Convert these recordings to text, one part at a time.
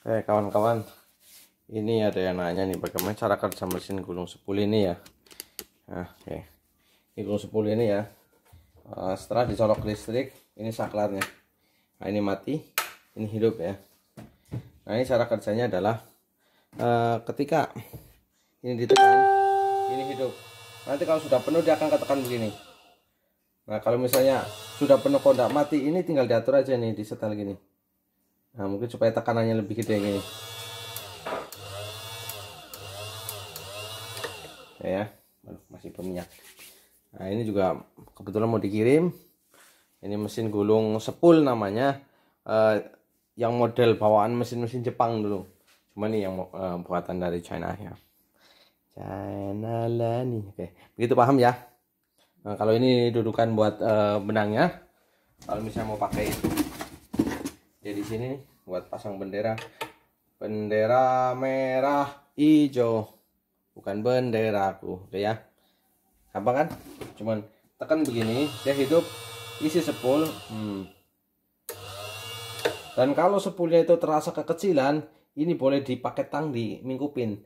Oke eh, kawan-kawan Ini ada yang nanya nih bagaimana cara kerja mesin gulung sepul ini ya Nah oke okay. Ini gulung sepul ini ya eh, Setelah dicolok listrik Ini saklarnya Nah ini mati Ini hidup ya Nah ini cara kerjanya adalah uh, Ketika Ini ditekan Ini hidup Nanti kalau sudah penuh dia akan ketekan begini Nah kalau misalnya sudah penuh koda mati Ini tinggal diatur aja nih di setel gini Nah, mungkin supaya tekanannya lebih gede ini. Ya, ya. masih berminyak. Nah, ini juga kebetulan mau dikirim. Ini mesin gulung sepul namanya. Eh, yang model bawaan mesin-mesin Jepang dulu. Cuma nih yang eh, buatan dari China ya. China lah nih. Oke, begitu paham ya. Nah, kalau ini dudukan buat eh, benangnya. Kalau misalnya mau pakai ya di sini buat pasang bendera bendera merah hijau bukan benderaku oke ya apa kan cuman tekan begini dia hidup isi sepul hmm. dan kalau sepulnya itu terasa kekecilan ini boleh dipakai tang di mingkupin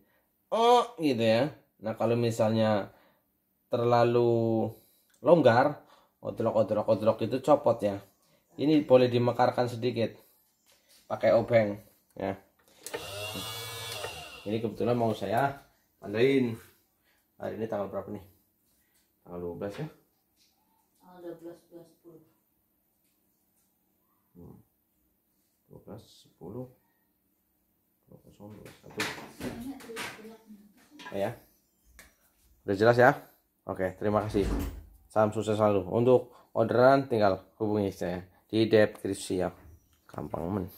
oh gitu ya nah kalau misalnya terlalu longgar odrok odrok odrok itu copot ya ini boleh dimekarkan sedikit pakai obeng ya ini kebetulan mau saya andain hari ini tanggal berapa nih tanggal 12 ya tanggal 12 12 10 12 10 12 12 1 oh, ya udah jelas ya oke terima kasih salam sukses selalu untuk orderan tinggal hubungi saya di deskripsi ya gampang men